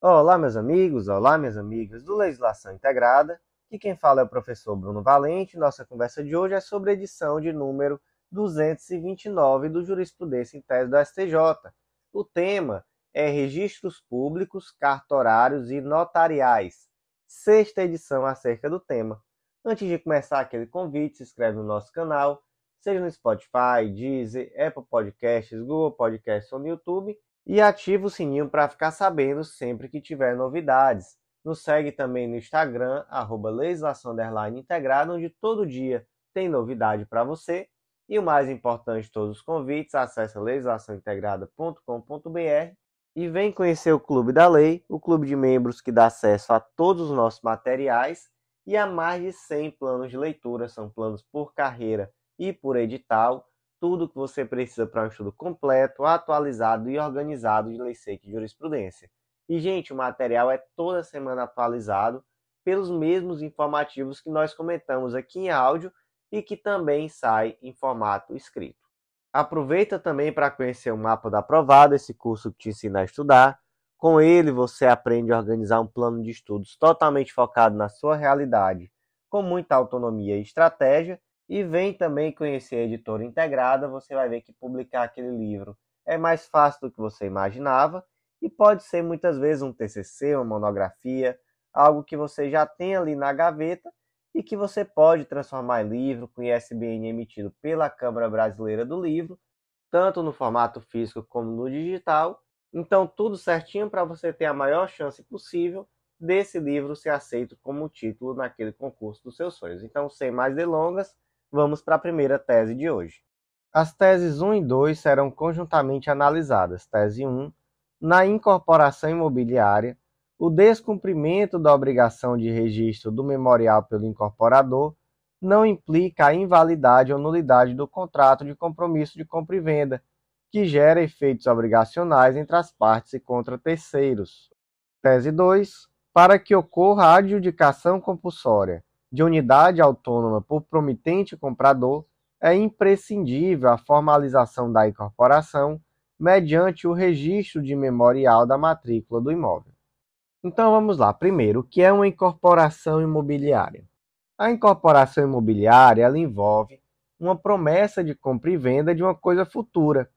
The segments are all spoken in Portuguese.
Olá, meus amigos, olá, minhas amigas do Legislação Integrada. E quem fala é o professor Bruno Valente. Nossa conversa de hoje é sobre a edição de número 229 do Jurisprudência em Tese do STJ. O tema é Registros Públicos, Cartorários e Notariais. Sexta edição acerca do tema. Antes de começar aquele convite, se inscreve no nosso canal, seja no Spotify, Deezer, Apple Podcasts, Google Podcasts ou no YouTube e ativa o sininho para ficar sabendo sempre que tiver novidades. Nos segue também no Instagram, arroba legislação integrada, onde todo dia tem novidade para você. E o mais importante de todos os convites, acesse legislaçãointegrada.com.br e vem conhecer o Clube da Lei, o clube de membros que dá acesso a todos os nossos materiais e a mais de 100 planos de leitura, são planos por carreira e por edital, tudo o que você precisa para um estudo completo, atualizado e organizado de lei seca e jurisprudência. E, gente, o material é toda semana atualizado pelos mesmos informativos que nós comentamos aqui em áudio e que também sai em formato escrito. Aproveita também para conhecer o Mapa da Aprovada, esse curso que te ensina a estudar. Com ele, você aprende a organizar um plano de estudos totalmente focado na sua realidade, com muita autonomia e estratégia e vem também conhecer a editora integrada, você vai ver que publicar aquele livro é mais fácil do que você imaginava e pode ser muitas vezes um TCC, uma monografia, algo que você já tem ali na gaveta e que você pode transformar em livro com ISBN emitido pela Câmara Brasileira do Livro, tanto no formato físico como no digital. Então, tudo certinho para você ter a maior chance possível desse livro ser aceito como título naquele concurso dos seus sonhos. Então, sem mais delongas, Vamos para a primeira tese de hoje. As teses 1 e 2 serão conjuntamente analisadas. Tese 1, na incorporação imobiliária, o descumprimento da obrigação de registro do memorial pelo incorporador não implica a invalidade ou nulidade do contrato de compromisso de compra e venda, que gera efeitos obrigacionais entre as partes e contra terceiros. Tese 2. Para que ocorra a adjudicação compulsória, de unidade autônoma por promitente comprador, é imprescindível a formalização da incorporação mediante o registro de memorial da matrícula do imóvel. Então vamos lá. Primeiro, o que é uma incorporação imobiliária? A incorporação imobiliária ela envolve uma promessa de compra e venda de uma coisa futura,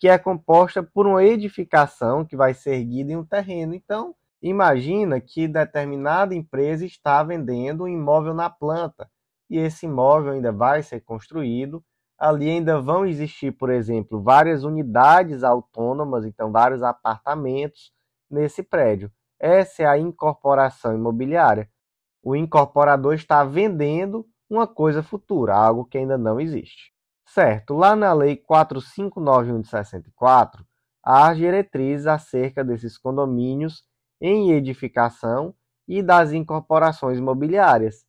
que é composta por uma edificação que vai ser erguida em um terreno. Então, Imagina que determinada empresa está vendendo um imóvel na planta e esse imóvel ainda vai ser construído. Ali ainda vão existir, por exemplo, várias unidades autônomas, então vários apartamentos nesse prédio. Essa é a incorporação imobiliária. O incorporador está vendendo uma coisa futura, algo que ainda não existe. Certo, lá na Lei 4591 de 64, há diretrizes acerca desses condomínios em edificação e das incorporações imobiliárias.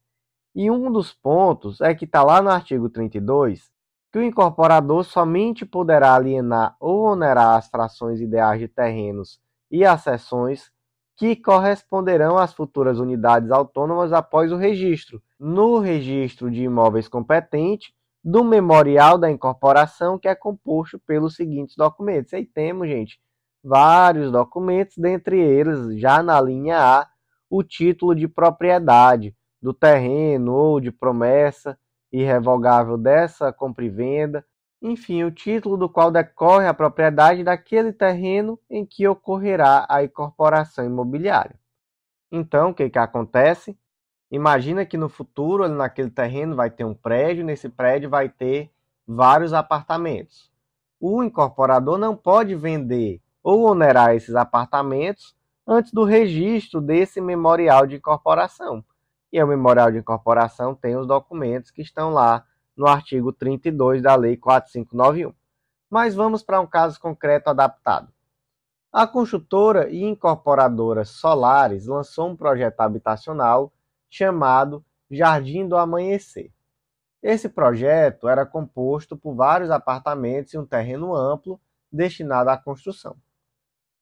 E um dos pontos é que está lá no artigo 32 que o incorporador somente poderá alienar ou onerar as frações ideais de terrenos e acessões que corresponderão às futuras unidades autônomas após o registro, no registro de imóveis competente do memorial da incorporação que é composto pelos seguintes documentos. Aí temos, gente, vários documentos, dentre eles, já na linha A, o título de propriedade do terreno ou de promessa irrevogável dessa compra e venda, enfim, o título do qual decorre a propriedade daquele terreno em que ocorrerá a incorporação imobiliária. Então, o que, que acontece? Imagina que no futuro, naquele terreno, vai ter um prédio, nesse prédio vai ter vários apartamentos. O incorporador não pode vender ou onerar esses apartamentos antes do registro desse memorial de incorporação. E o memorial de incorporação tem os documentos que estão lá no artigo 32 da Lei 4591. Mas vamos para um caso concreto adaptado. A construtora e incorporadora Solares lançou um projeto habitacional chamado Jardim do Amanhecer. Esse projeto era composto por vários apartamentos e um terreno amplo destinado à construção.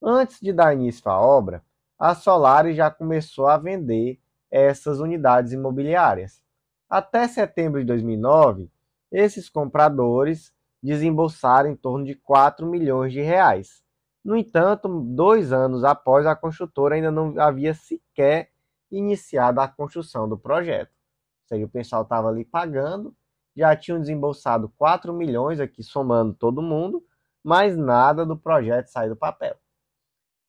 Antes de dar início à obra, a Solaris já começou a vender essas unidades imobiliárias. Até setembro de 2009, esses compradores desembolsaram em torno de 4 milhões de reais. No entanto, dois anos após, a construtora ainda não havia sequer iniciado a construção do projeto. Ou seja, o pessoal estava ali pagando, já tinham desembolsado 4 milhões aqui somando todo mundo, mas nada do projeto saiu do papel.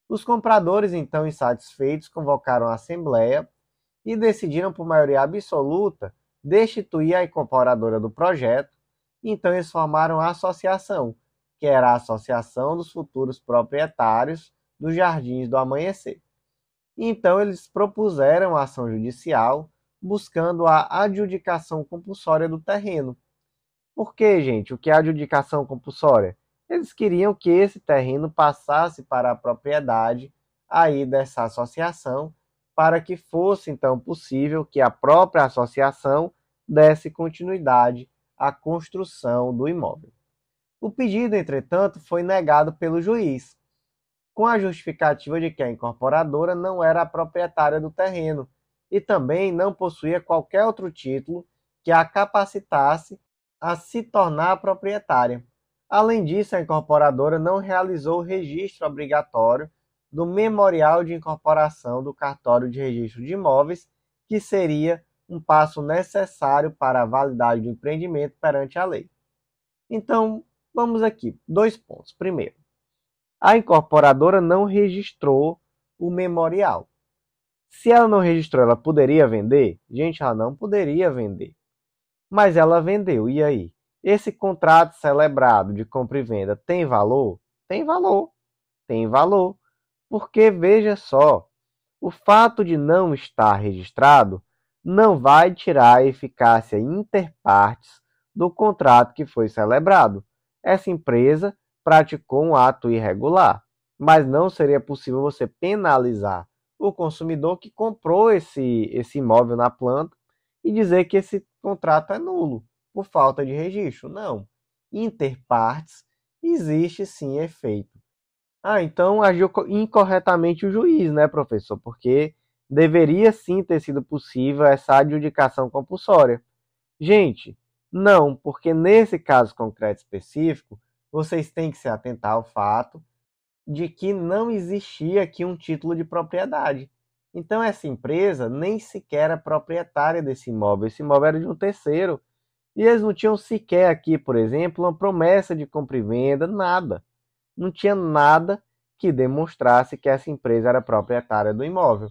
Os compradores, então insatisfeitos, convocaram a Assembleia e decidiram, por maioria absoluta, destituir a incorporadora do projeto. Então, eles formaram a associação, que era a Associação dos Futuros Proprietários dos Jardins do Amanhecer. Então, eles propuseram a ação judicial buscando a adjudicação compulsória do terreno. Por que, gente? O que é adjudicação compulsória? Eles queriam que esse terreno passasse para a propriedade aí dessa associação, para que fosse então possível que a própria associação desse continuidade à construção do imóvel. O pedido, entretanto, foi negado pelo juiz, com a justificativa de que a incorporadora não era a proprietária do terreno e também não possuía qualquer outro título que a capacitasse a se tornar proprietária. Além disso, a incorporadora não realizou o registro obrigatório do memorial de incorporação do cartório de registro de imóveis, que seria um passo necessário para a validade do empreendimento perante a lei. Então, vamos aqui, dois pontos. Primeiro, a incorporadora não registrou o memorial. Se ela não registrou, ela poderia vender? Gente, ela não poderia vender. Mas ela vendeu, e aí? Esse contrato celebrado de compra e venda tem valor? Tem valor. Tem valor. Porque veja só, o fato de não estar registrado não vai tirar a eficácia interpartes do contrato que foi celebrado. Essa empresa praticou um ato irregular, mas não seria possível você penalizar o consumidor que comprou esse, esse imóvel na planta e dizer que esse contrato é nulo por falta de registro. Não. Interpartes existe sim efeito. Ah, então agiu incorretamente o juiz, né, professor? Porque deveria sim ter sido possível essa adjudicação compulsória. Gente, não, porque nesse caso concreto específico, vocês têm que se atentar ao fato de que não existia aqui um título de propriedade. Então essa empresa nem sequer era é proprietária desse imóvel, esse imóvel era de um terceiro. E eles não tinham sequer aqui, por exemplo, uma promessa de compra e venda, nada. Não tinha nada que demonstrasse que essa empresa era proprietária do imóvel.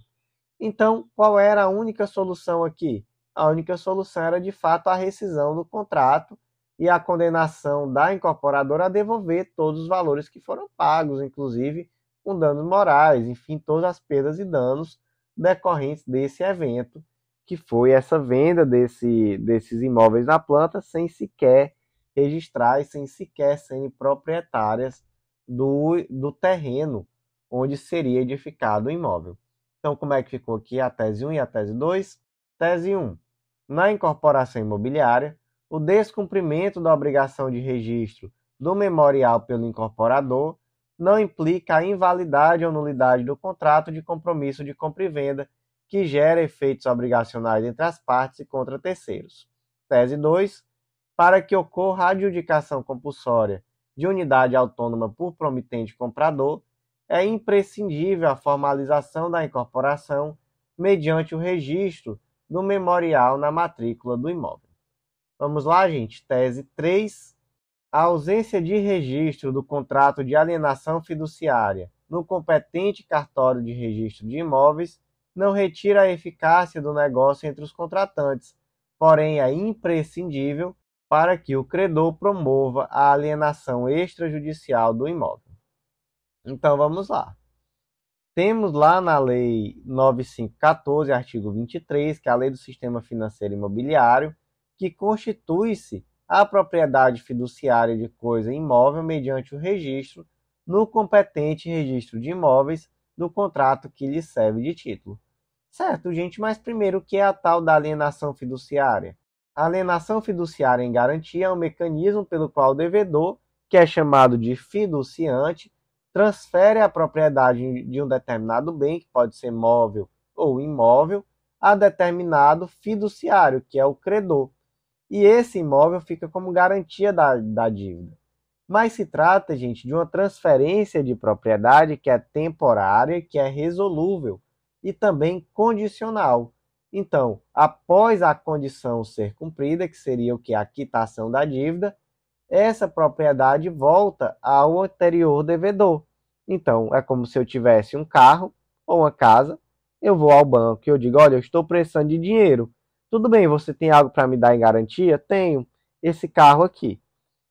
Então, qual era a única solução aqui? A única solução era de fato a rescisão do contrato e a condenação da incorporadora a devolver todos os valores que foram pagos, inclusive com danos morais, enfim, todas as perdas e danos decorrentes desse evento que foi essa venda desse, desses imóveis na planta sem sequer registrar e sem sequer serem proprietárias do, do terreno onde seria edificado o imóvel. Então, como é que ficou aqui a tese 1 e a tese 2? Tese 1. Na incorporação imobiliária, o descumprimento da obrigação de registro do memorial pelo incorporador não implica a invalidade ou nulidade do contrato de compromisso de compra e venda que gera efeitos obrigacionais entre as partes e contra terceiros. Tese 2. Para que ocorra a adjudicação compulsória de unidade autônoma por promitente comprador, é imprescindível a formalização da incorporação mediante o registro do memorial na matrícula do imóvel. Vamos lá, gente. Tese 3. A ausência de registro do contrato de alienação fiduciária no competente cartório de registro de imóveis não retira a eficácia do negócio entre os contratantes, porém é imprescindível para que o credor promova a alienação extrajudicial do imóvel. Então vamos lá. Temos lá na Lei 9514, artigo 23, que é a Lei do Sistema Financeiro Imobiliário, que constitui-se a propriedade fiduciária de coisa imóvel mediante o registro no competente registro de imóveis do contrato que lhe serve de título. Certo, gente, mas primeiro o que é a tal da alienação fiduciária? A alienação fiduciária em garantia é um mecanismo pelo qual o devedor, que é chamado de fiduciante, transfere a propriedade de um determinado bem, que pode ser móvel ou imóvel, a determinado fiduciário, que é o credor. E esse imóvel fica como garantia da, da dívida. Mas se trata, gente, de uma transferência de propriedade que é temporária, que é resolúvel e também condicional. Então, após a condição ser cumprida, que seria o que a quitação da dívida, essa propriedade volta ao anterior devedor. Então, é como se eu tivesse um carro ou uma casa, eu vou ao banco e eu digo, olha, eu estou precisando de dinheiro. Tudo bem, você tem algo para me dar em garantia? Tenho esse carro aqui.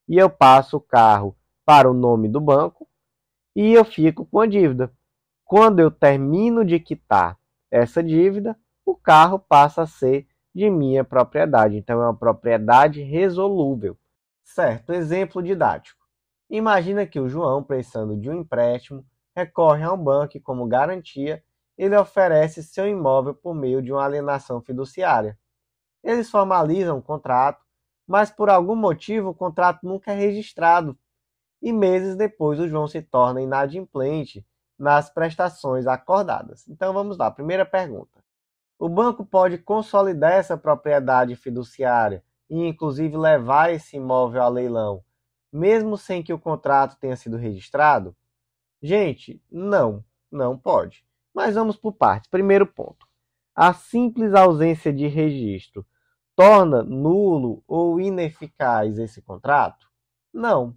E eu passo o carro para o nome do banco e eu fico com a dívida. Quando eu termino de quitar essa dívida, o carro passa a ser de minha propriedade. Então, é uma propriedade resolúvel. Certo, exemplo didático. Imagina que o João, precisando de um empréstimo, recorre a um banco e, como garantia, ele oferece seu imóvel por meio de uma alienação fiduciária. Eles formalizam o contrato, mas por algum motivo o contrato nunca é registrado. E meses depois o João se torna inadimplente nas prestações acordadas. Então vamos lá, primeira pergunta. O banco pode consolidar essa propriedade fiduciária e, inclusive, levar esse imóvel a leilão, mesmo sem que o contrato tenha sido registrado? Gente, não, não pode. Mas vamos por partes. Primeiro ponto: a simples ausência de registro torna nulo ou ineficaz esse contrato? Não,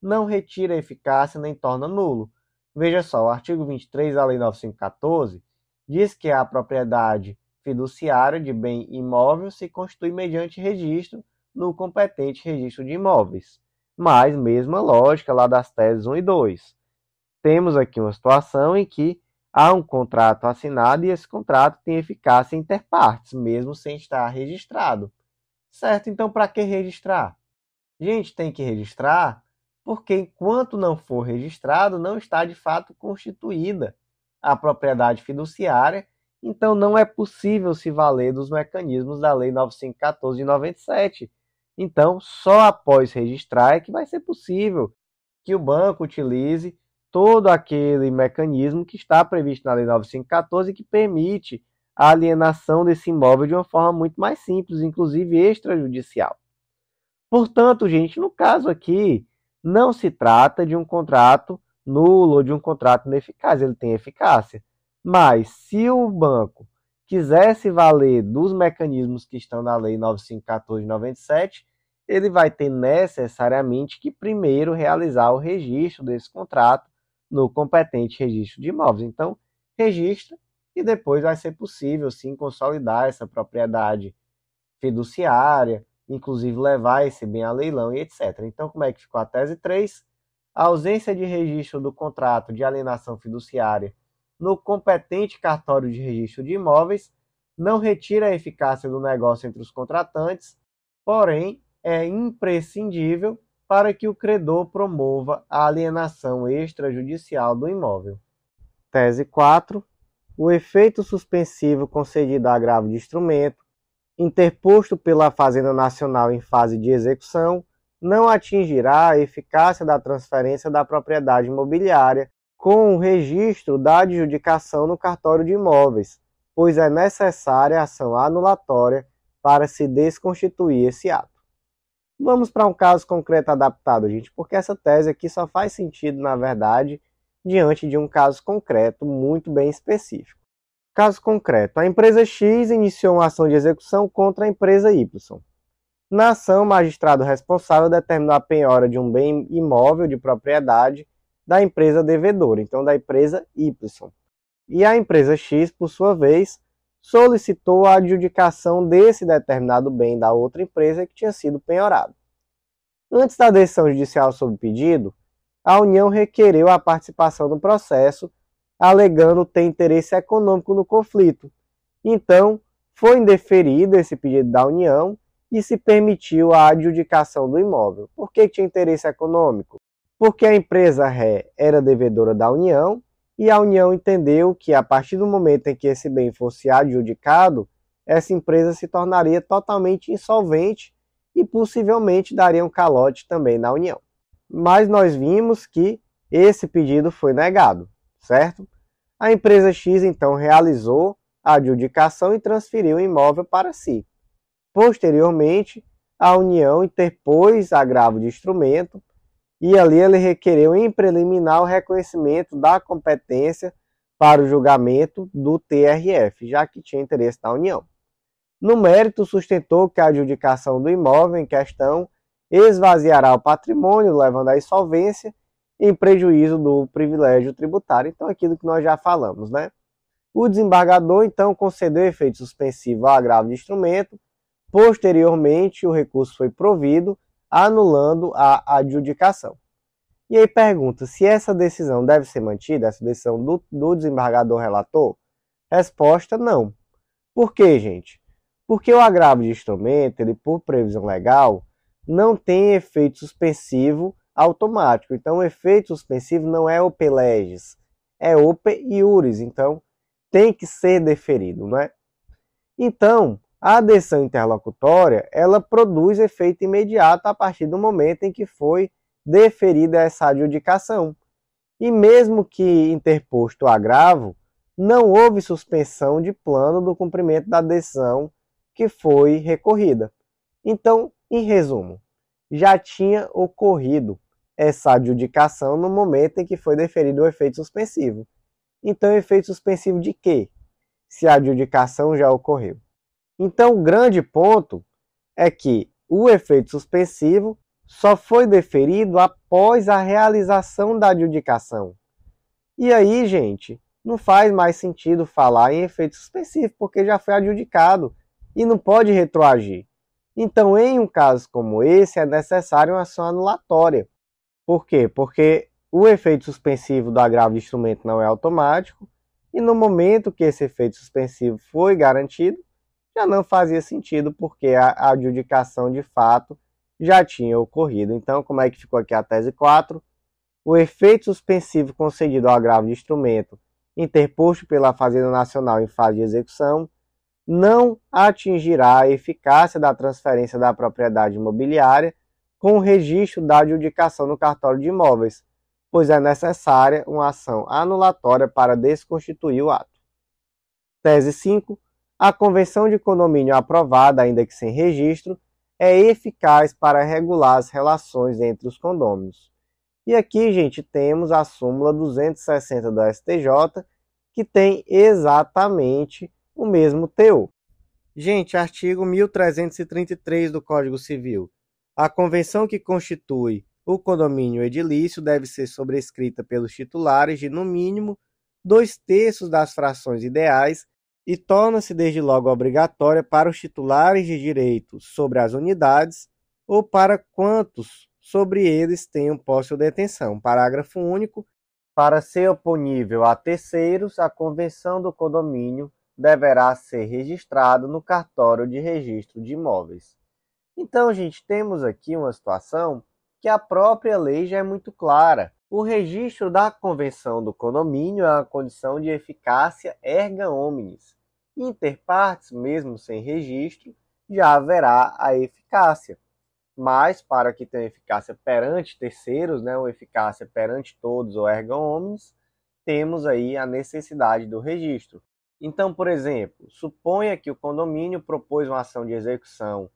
não retira a eficácia nem torna nulo Veja só, o artigo 23 da Lei 9514 diz que a propriedade fiduciária de bem imóvel se constitui mediante registro no competente registro de imóveis. Mas, mesma lógica lá das teses 1 e 2. Temos aqui uma situação em que há um contrato assinado e esse contrato tem eficácia inter partes, mesmo sem estar registrado. Certo? Então, para que registrar? Gente, tem que registrar porque enquanto não for registrado, não está de fato constituída a propriedade fiduciária, então não é possível se valer dos mecanismos da Lei 9514 de 97. Então, só após registrar é que vai ser possível que o banco utilize todo aquele mecanismo que está previsto na Lei 9514 que permite a alienação desse imóvel de uma forma muito mais simples, inclusive extrajudicial. Portanto, gente, no caso aqui, não se trata de um contrato nulo ou de um contrato ineficaz, ele tem eficácia. Mas se o banco quisesse valer dos mecanismos que estão na Lei 9514/97, ele vai ter necessariamente que primeiro realizar o registro desse contrato no competente registro de imóveis. Então, registra e depois vai ser possível sim consolidar essa propriedade fiduciária inclusive levar esse bem a leilão e etc. Então, como é que ficou a tese 3? A ausência de registro do contrato de alienação fiduciária no competente cartório de registro de imóveis não retira a eficácia do negócio entre os contratantes, porém é imprescindível para que o credor promova a alienação extrajudicial do imóvel. Tese 4. O efeito suspensivo concedido a agravo de instrumento interposto pela Fazenda Nacional em fase de execução, não atingirá a eficácia da transferência da propriedade imobiliária com o registro da adjudicação no cartório de imóveis, pois é necessária ação anulatória para se desconstituir esse ato. Vamos para um caso concreto adaptado, gente, porque essa tese aqui só faz sentido, na verdade, diante de um caso concreto muito bem específico. Caso concreto: a empresa X iniciou uma ação de execução contra a empresa Y. Na ação, o magistrado responsável determinou a penhora de um bem imóvel de propriedade da empresa devedora, então da empresa Y. E a empresa X, por sua vez, solicitou a adjudicação desse determinado bem da outra empresa que tinha sido penhorado. Antes da decisão judicial sobre o pedido, a União requereu a participação no processo alegando ter interesse econômico no conflito. Então, foi indeferido esse pedido da União e se permitiu a adjudicação do imóvel. Por que tinha interesse econômico? Porque a empresa ré era devedora da União e a União entendeu que a partir do momento em que esse bem fosse adjudicado, essa empresa se tornaria totalmente insolvente e possivelmente daria um calote também na União. Mas nós vimos que esse pedido foi negado certo? A empresa X então realizou a adjudicação e transferiu o imóvel para si. Posteriormente, a União interpôs agravo de instrumento e ali ele requereu em preliminar o reconhecimento da competência para o julgamento do TRF, já que tinha interesse da União. No mérito, sustentou que a adjudicação do imóvel em questão esvaziará o patrimônio, levando à insolvência em prejuízo do privilégio tributário. Então, é aquilo que nós já falamos, né? O desembargador, então, concedeu efeito suspensivo ao agravo de instrumento. Posteriormente, o recurso foi provido, anulando a adjudicação. E aí pergunta se essa decisão deve ser mantida, essa decisão do, do desembargador relator? Resposta: não. Por quê, gente? Porque o agravo de instrumento, ele, por previsão legal, não tem efeito suspensivo automático. Então, o efeito suspensivo não é ope legis, é ope iuris. Então, tem que ser deferido, né? Então, a adesão interlocutória, ela produz efeito imediato a partir do momento em que foi deferida essa adjudicação. E mesmo que interposto o agravo, não houve suspensão de plano do cumprimento da decisão que foi recorrida. Então, em resumo, já tinha ocorrido essa adjudicação no momento em que foi deferido o efeito suspensivo. Então, efeito suspensivo de quê? Se a adjudicação já ocorreu. Então, o grande ponto é que o efeito suspensivo só foi deferido após a realização da adjudicação. E aí, gente, não faz mais sentido falar em efeito suspensivo, porque já foi adjudicado e não pode retroagir. Então, em um caso como esse, é necessária uma ação anulatória, por quê? Porque o efeito suspensivo do agravo de instrumento não é automático e no momento que esse efeito suspensivo foi garantido, já não fazia sentido porque a adjudicação de fato já tinha ocorrido. Então, como é que ficou aqui a tese 4? O efeito suspensivo concedido ao agravo de instrumento interposto pela Fazenda Nacional em fase de execução não atingirá a eficácia da transferência da propriedade imobiliária com o registro da adjudicação no cartório de imóveis, pois é necessária uma ação anulatória para desconstituir o ato. Tese 5. A convenção de condomínio aprovada, ainda que sem registro, é eficaz para regular as relações entre os condôminos. E aqui, gente, temos a súmula 260 da STJ, que tem exatamente o mesmo teor. Gente, artigo 1333 do Código Civil a convenção que constitui o condomínio edilício deve ser sobrescrita pelos titulares de, no mínimo, dois terços das frações ideais e torna-se desde logo obrigatória para os titulares de direitos sobre as unidades ou para quantos sobre eles tenham posse ou detenção. Parágrafo único. Para ser oponível a terceiros, a convenção do condomínio deverá ser registrada no cartório de registro de imóveis. Então, gente, temos aqui uma situação que a própria lei já é muito clara. O registro da convenção do condomínio é uma condição de eficácia erga omnes. Inter partes, mesmo sem registro, já haverá a eficácia. Mas, para que tenha eficácia perante terceiros, né, ou eficácia perante todos ou erga omnes, temos aí a necessidade do registro. Então, por exemplo, suponha que o condomínio propôs uma ação de execução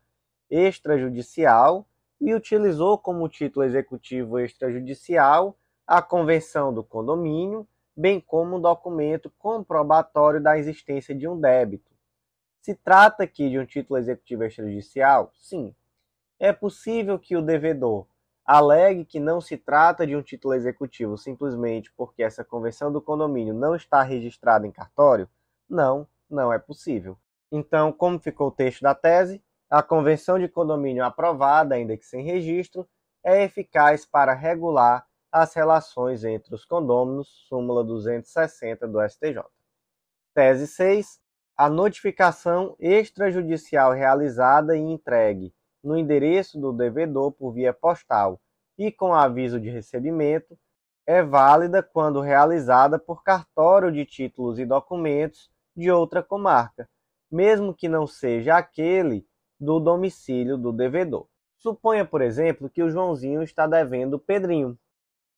extrajudicial e utilizou como título executivo extrajudicial a convenção do condomínio, bem como um documento comprobatório da existência de um débito. Se trata aqui de um título executivo extrajudicial? Sim. É possível que o devedor alegue que não se trata de um título executivo simplesmente porque essa convenção do condomínio não está registrada em cartório? Não, não é possível. Então, como ficou o texto da tese? a convenção de condomínio aprovada, ainda que sem registro, é eficaz para regular as relações entre os condôminos, súmula 260 do STJ. Tese 6. A notificação extrajudicial realizada e entregue no endereço do devedor por via postal e com aviso de recebimento é válida quando realizada por cartório de títulos e documentos de outra comarca, mesmo que não seja aquele do domicílio do devedor. Suponha, por exemplo, que o Joãozinho está devendo Pedrinho.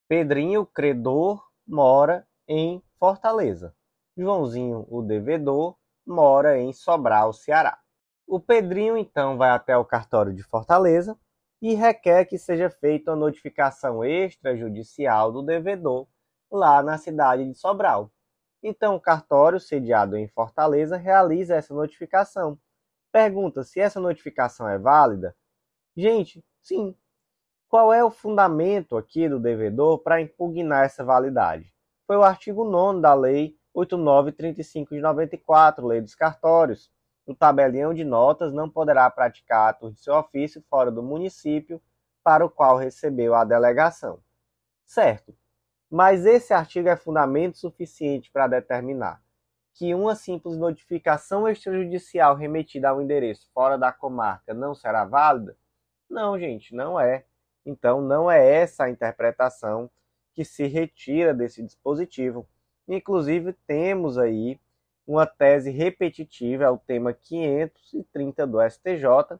Pedrinho, credor, mora em Fortaleza. Joãozinho, o devedor, mora em Sobral, Ceará. O Pedrinho então vai até o cartório de Fortaleza e requer que seja feita a notificação extrajudicial do devedor lá na cidade de Sobral. Então, o cartório, sediado em Fortaleza, realiza essa notificação Pergunta se essa notificação é válida? Gente, sim. Qual é o fundamento aqui do devedor para impugnar essa validade? Foi o artigo 9 da Lei 8935 de 94, Lei dos Cartórios. No tabelião de notas não poderá praticar atos de seu ofício fora do município para o qual recebeu a delegação. Certo, mas esse artigo é fundamento suficiente para determinar que uma simples notificação extrajudicial remetida ao endereço fora da comarca não será válida? Não, gente, não é. Então, não é essa a interpretação que se retira desse dispositivo. Inclusive, temos aí uma tese repetitiva é o tema 530 do STJ,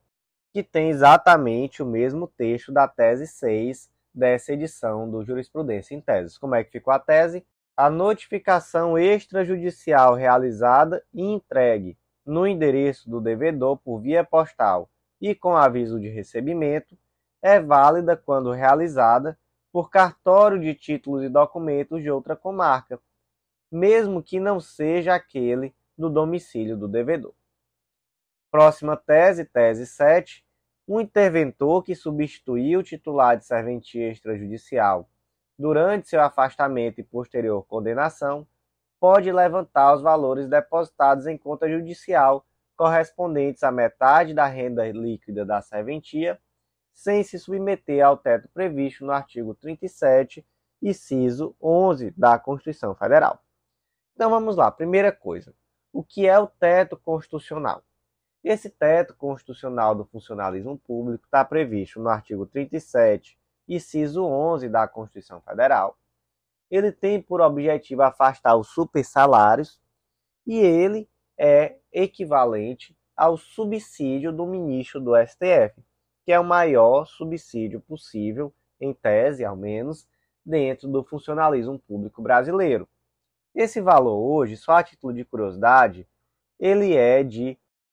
que tem exatamente o mesmo texto da tese 6 dessa edição do Jurisprudência em Teses. Como é que ficou a tese? a notificação extrajudicial realizada e entregue no endereço do devedor por via postal e com aviso de recebimento é válida quando realizada por cartório de títulos e documentos de outra comarca, mesmo que não seja aquele do domicílio do devedor. Próxima tese, tese 7. O um interventor que substituiu o titular de serventia extrajudicial durante seu afastamento e posterior condenação, pode levantar os valores depositados em conta judicial correspondentes à metade da renda líquida da serventia, sem se submeter ao teto previsto no artigo 37, inciso 11 da Constituição Federal. Então vamos lá, primeira coisa, o que é o teto constitucional? Esse teto constitucional do funcionalismo público está previsto no artigo 37, e CISO 11 da Constituição Federal. Ele tem por objetivo afastar os supersalários e ele é equivalente ao subsídio do ministro do STF, que é o maior subsídio possível, em tese ao menos, dentro do funcionalismo público brasileiro. Esse valor hoje, só a título de curiosidade, ele é de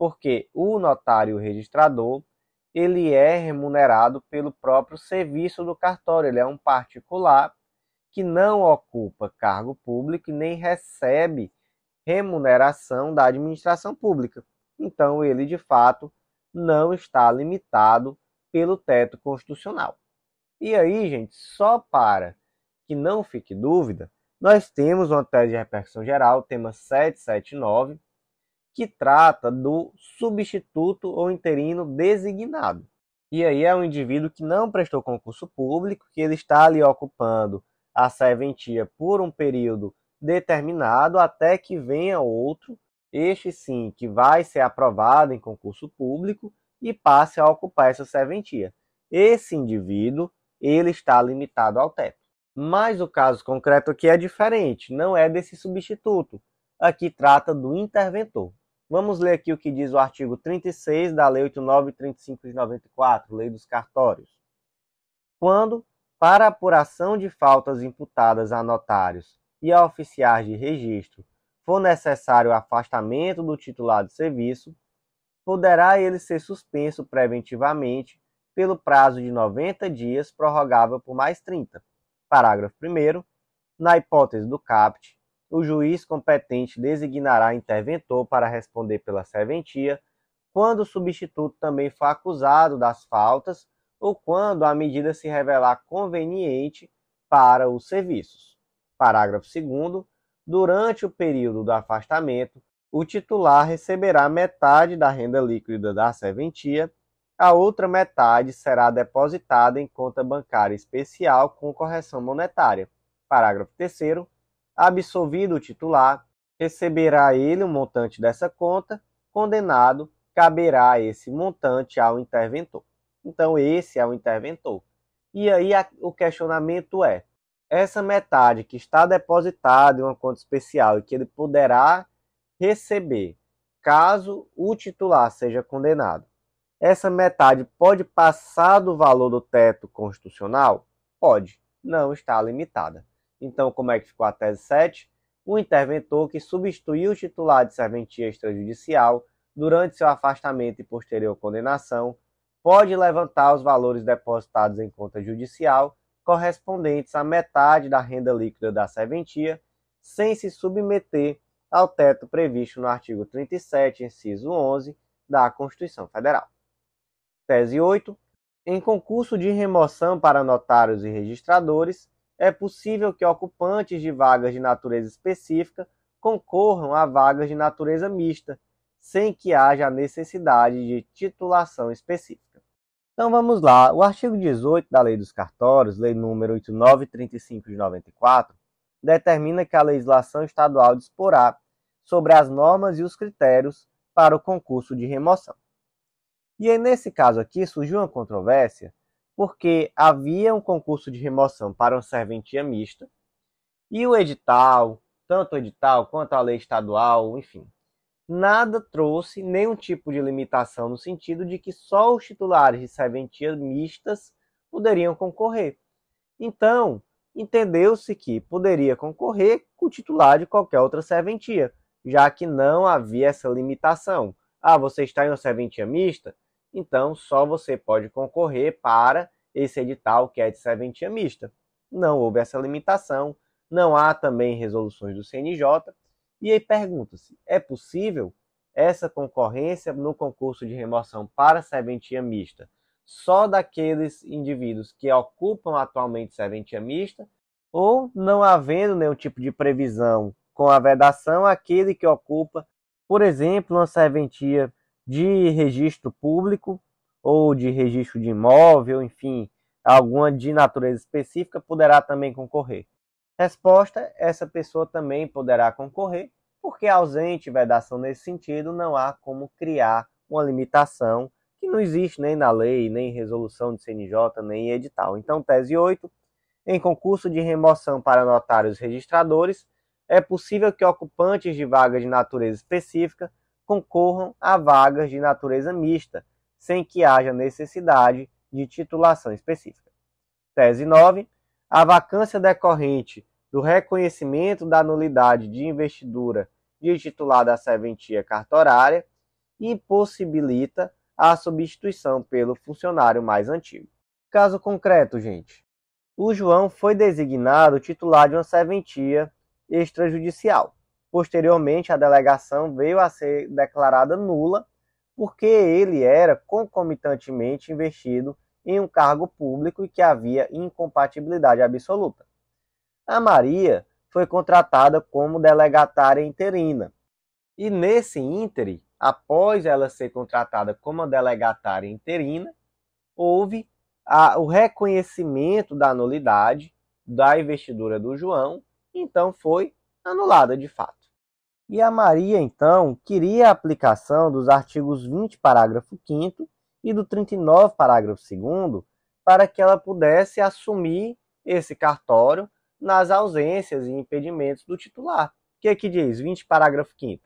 porque o notário registrador ele é remunerado pelo próprio serviço do cartório, ele é um particular que não ocupa cargo público e nem recebe remuneração da administração pública. Então ele de fato não está limitado pelo teto constitucional. E aí, gente, só para que não fique dúvida, nós temos uma tese de repercussão geral, tema 779, que trata do substituto ou interino designado. E aí é um indivíduo que não prestou concurso público, que ele está ali ocupando a serventia por um período determinado até que venha outro, este sim que vai ser aprovado em concurso público e passe a ocupar essa serventia. Esse indivíduo, ele está limitado ao teto. Mas o caso concreto aqui é diferente, não é desse substituto. Aqui trata do interventor. Vamos ler aqui o que diz o artigo 36 da Lei 8935 de 94, Lei dos Cartórios. Quando, para apuração de faltas imputadas a notários e a oficiais de registro, for necessário o afastamento do titular de serviço, poderá ele ser suspenso preventivamente pelo prazo de 90 dias, prorrogável por mais 30. Parágrafo 1. Na hipótese do CAPT, o juiz competente designará interventor para responder pela serventia quando o substituto também for acusado das faltas ou quando a medida se revelar conveniente para os serviços. Parágrafo 2. Durante o período do afastamento, o titular receberá metade da renda líquida da serventia, a outra metade será depositada em conta bancária especial com correção monetária. Parágrafo 3 absolvido o titular, receberá ele o um montante dessa conta, condenado, caberá esse montante ao interventor. Então, esse é o interventor. E aí a, o questionamento é: essa metade que está depositada em uma conta especial e que ele poderá receber caso o titular seja condenado, essa metade pode passar do valor do teto constitucional? Pode, não está limitada. Então, como é que ficou a tese 7? O interventor que substituiu o titular de serventia extrajudicial durante seu afastamento e posterior condenação pode levantar os valores depositados em conta judicial correspondentes à metade da renda líquida da serventia, sem se submeter ao teto previsto no artigo 37, inciso 11 da Constituição Federal. Tese 8. Em concurso de remoção para notários e registradores, é possível que ocupantes de vagas de natureza específica concorram a vagas de natureza mista, sem que haja a necessidade de titulação específica. Então vamos lá, o artigo 18 da Lei dos Cartórios, lei nº 8935 de 94, determina que a legislação estadual disporá sobre as normas e os critérios para o concurso de remoção. E aí, nesse caso aqui surgiu uma controvérsia porque havia um concurso de remoção para uma serventia mista e o edital, tanto o edital quanto a lei estadual, enfim, nada trouxe nenhum tipo de limitação no sentido de que só os titulares de serventias mistas poderiam concorrer. Então, entendeu-se que poderia concorrer com o titular de qualquer outra serventia, já que não havia essa limitação. Ah, você está em uma serventia mista? então só você pode concorrer para esse edital que é de serventia mista. Não houve essa limitação, não há também resoluções do CNJ. E aí pergunta-se: é possível essa concorrência no concurso de remoção para serventia mista só daqueles indivíduos que ocupam atualmente serventia mista? Ou não havendo nenhum tipo de previsão com a vedação, aquele que ocupa, por exemplo, uma serventia de registro público ou de registro de imóvel, enfim, alguma de natureza específica, poderá também concorrer? Resposta: essa pessoa também poderá concorrer, porque ausente vedação nesse sentido, não há como criar uma limitação que não existe nem na lei, nem resolução de CNJ, nem edital. Então, tese 8, em concurso de remoção para notários registradores, é possível que ocupantes de vaga de natureza específica concorram a vagas de natureza mista, sem que haja necessidade de titulação específica. Tese 9. A vacância decorrente do reconhecimento da nulidade de investidura de titular da serventia cartorária impossibilita a substituição pelo funcionário mais antigo. Caso concreto, gente. O João foi designado titular de uma serventia extrajudicial. Posteriormente, a delegação veio a ser declarada nula porque ele era concomitantemente investido em um cargo público e que havia incompatibilidade absoluta. A Maria foi contratada como delegatária interina. E nesse ínterim, após ela ser contratada como delegatária interina, houve a, o reconhecimento da nulidade da investidura do João, então foi anulada de fato e a Maria, então, queria a aplicação dos artigos 20, parágrafo 5 e do 39, parágrafo 2 para que ela pudesse assumir esse cartório nas ausências e impedimentos do titular. O que é que diz? 20, parágrafo 5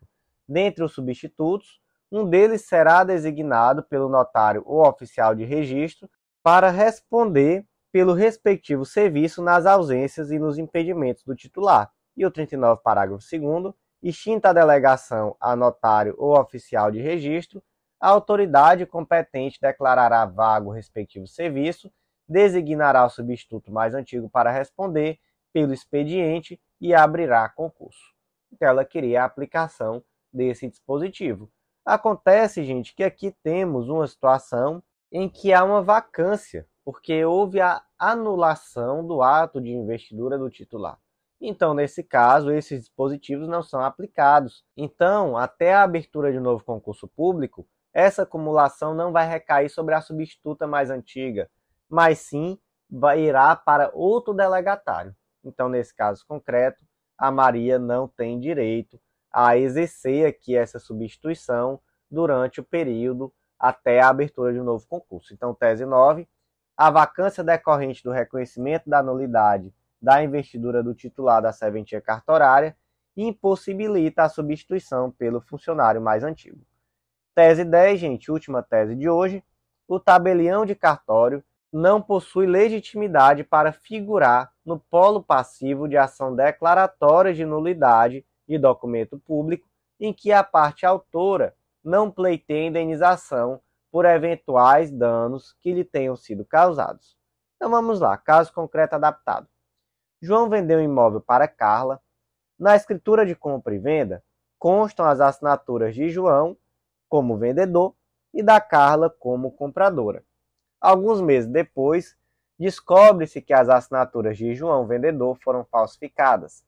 Dentre os substitutos, um deles será designado pelo notário ou oficial de registro para responder pelo respectivo serviço nas ausências e nos impedimentos do titular. E o 39, parágrafo 2 extinta a delegação a notário ou oficial de registro, a autoridade competente declarará vago o respectivo serviço, designará o substituto mais antigo para responder pelo expediente e abrirá concurso. Então, ela queria a aplicação desse dispositivo. Acontece, gente, que aqui temos uma situação em que há uma vacância, porque houve a anulação do ato de investidura do titular. Então, nesse caso, esses dispositivos não são aplicados. Então, até a abertura de um novo concurso público, essa acumulação não vai recair sobre a substituta mais antiga, mas sim vai, irá para outro delegatário. Então, nesse caso concreto, a Maria não tem direito a exercer aqui essa substituição durante o período até a abertura de um novo concurso. Então, tese 9, a vacância decorrente do reconhecimento da nulidade da investidura do titular da serventia cartorária e impossibilita a substituição pelo funcionário mais antigo. Tese 10, gente, última tese de hoje. O tabelião de cartório não possui legitimidade para figurar no polo passivo de ação declaratória de nulidade de documento público em que a parte autora não pleiteia indenização por eventuais danos que lhe tenham sido causados. Então vamos lá, caso concreto adaptado. João vendeu o um imóvel para Carla. Na escritura de compra e venda constam as assinaturas de João como vendedor e da Carla como compradora. Alguns meses depois, descobre-se que as assinaturas de João vendedor foram falsificadas.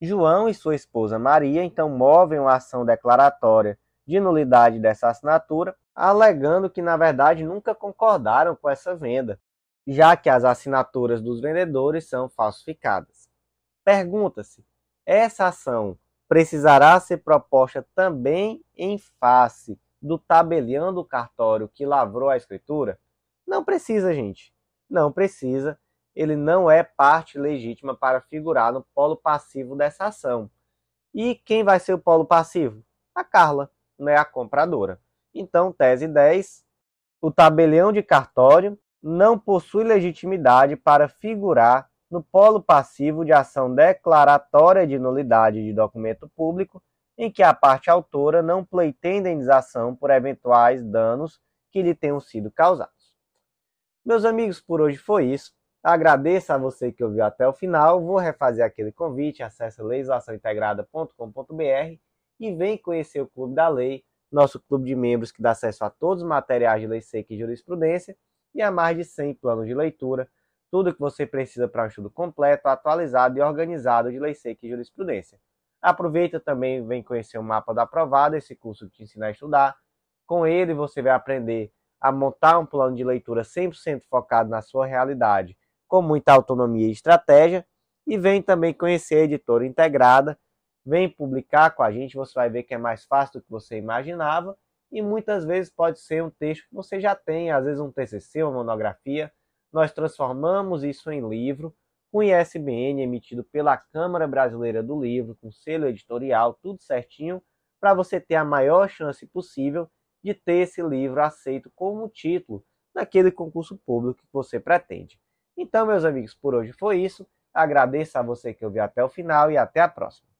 João e sua esposa Maria então movem uma ação declaratória de nulidade dessa assinatura, alegando que na verdade nunca concordaram com essa venda já que as assinaturas dos vendedores são falsificadas. Pergunta-se: essa ação precisará ser proposta também em face do tabelião do cartório que lavrou a escritura? Não precisa, gente. Não precisa. Ele não é parte legítima para figurar no polo passivo dessa ação. E quem vai ser o polo passivo? A Carla, né, a compradora. Então, tese 10, o tabelião de cartório não possui legitimidade para figurar no polo passivo de ação declaratória de nulidade de documento público em que a parte autora não pleiteia indenização por eventuais danos que lhe tenham sido causados. Meus amigos, por hoje foi isso. Agradeço a você que ouviu até o final. Vou refazer aquele convite. Acesse legislaçãointegrada.com.br e vem conhecer o Clube da Lei, nosso clube de membros que dá acesso a todos os materiais de lei seca e jurisprudência e a mais de 100 planos de leitura, tudo o que você precisa para um estudo completo, atualizado e organizado de lei seca e jurisprudência. Aproveita também vem conhecer o mapa da aprovada, esse curso que te ensina a estudar. Com ele você vai aprender a montar um plano de leitura 100% focado na sua realidade, com muita autonomia e estratégia, e vem também conhecer a editora integrada, vem publicar com a gente, você vai ver que é mais fácil do que você imaginava e muitas vezes pode ser um texto que você já tem, às vezes um TCC, uma monografia. Nós transformamos isso em livro, com ISBN emitido pela Câmara Brasileira do Livro, com selo editorial, tudo certinho, para você ter a maior chance possível de ter esse livro aceito como título naquele concurso público que você pretende. Então, meus amigos, por hoje foi isso. Agradeço a você que ouviu até o final e até a próxima.